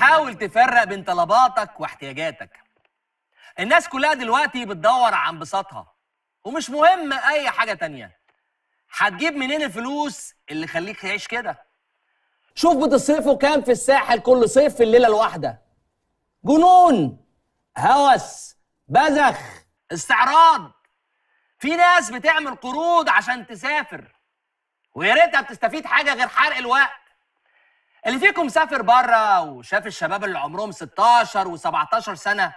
حاول تفرق بين طلباتك واحتياجاتك الناس كلها دلوقتي بتدور عن بساطها ومش مهم اي حاجه تانية هتجيب منين الفلوس اللي خليك تعيش كده شوف بتصرفه كام في الساحل كل صيف في الليله الواحده جنون هوس بذخ استعراض في ناس بتعمل قروض عشان تسافر ويا ريتها بتستفيد حاجه غير حرق الوقت اللي فيكم سافر بره وشاف الشباب اللي عمرهم 16 و17 سنه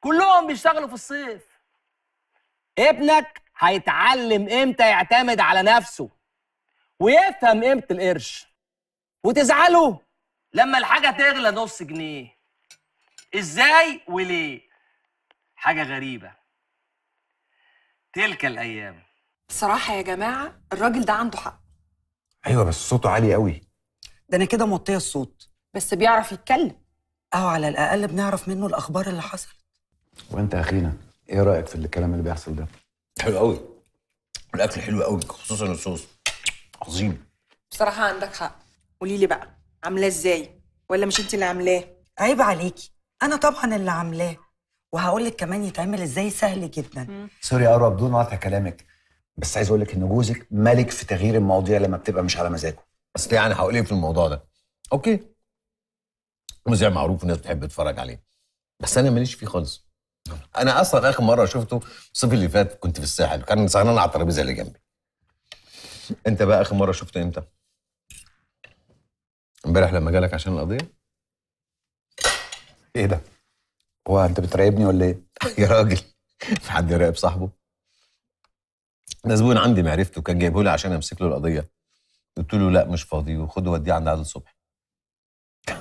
كلهم بيشتغلوا في الصيف ابنك هيتعلم امتى يعتمد على نفسه ويفهم قيمه القرش وتزعلوا لما الحاجه تغلى نص جنيه ازاي وليه حاجه غريبه تلك الايام بصراحه يا جماعه الراجل ده عنده حق ايوه بس صوته عالي قوي ده انا كده موطيه الصوت بس بيعرف يتكلم او على الاقل بنعرف منه الاخبار اللي حصلت وانت اخينا ايه رايك في الكلام اللي بيحصل ده حلو قوي الاكل حلو قوي خصوصا الصوص عظيم بصراحه عندك حق قولي لي بقى عاملاه ازاي ولا مش انت اللي عاملاه عيب عليكي انا طبعا اللي عاملاه وهقول لك كمان يتعمل ازاي سهل جدا مم. سوري يا اروى بدون مقاطعه كلامك بس عايز اقول لك ان جوزك ملك في تغيير المواضيع لما بتبقى مش على مزاجه اصل يعني هقول ايه في الموضوع ده اوكي مذيع معروف والناس بتحب تتفرج عليه بس انا ماليش فيه خالص انا اصلا اخر مره شفته الصيف اللي فات كنت في الساحل كان سهران على الترابيزه اللي جنبي انت بقى اخر مره شفته امتى امبارح لما جالك عشان القضيه ايه ده هو انت بتراقبني ولا ايه يا راجل في حد يراقب صاحبه ده زبون عندي معرفته كان جايبه لي عشان امسك له القضيه قلت له لا مش فاضي وخده وديه عند عادل صبحي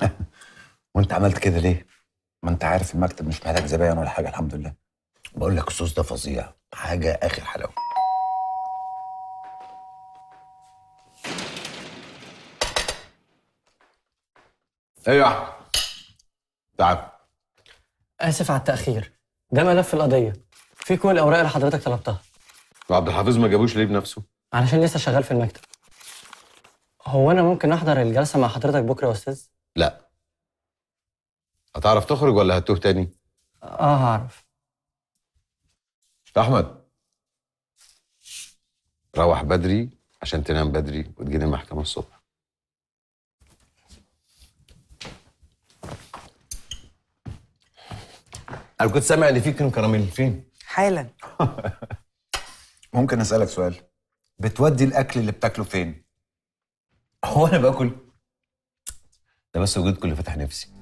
وانت عملت كده ليه؟ ما انت عارف المكتب مش محتاج زباين ولا حاجه الحمد لله بقول لك الصوص ده فظيع حاجه اخر حلاوه ايوه يا احمد تعال اسف على التاخير ده ملف القضيه في كل الاوراق اللي حضرتك طلبتها وعبد الحفيظ ما جابوش ليه بنفسه علشان لسه شغال في المكتب هو انا ممكن احضر الجلسه مع حضرتك بكره يا استاذ لا هتعرف تخرج ولا هتوه تاني اه هعرف احمد روح بدري عشان تنام بدري وتجيني المحكمه الصبح انا كنت سامع ان في كانوا كراميل فين حالا ممكن اسالك سؤال بتودي الاكل اللي بتاكله فين هو انا باكل ده بس وجودكم اللي فتح نفسي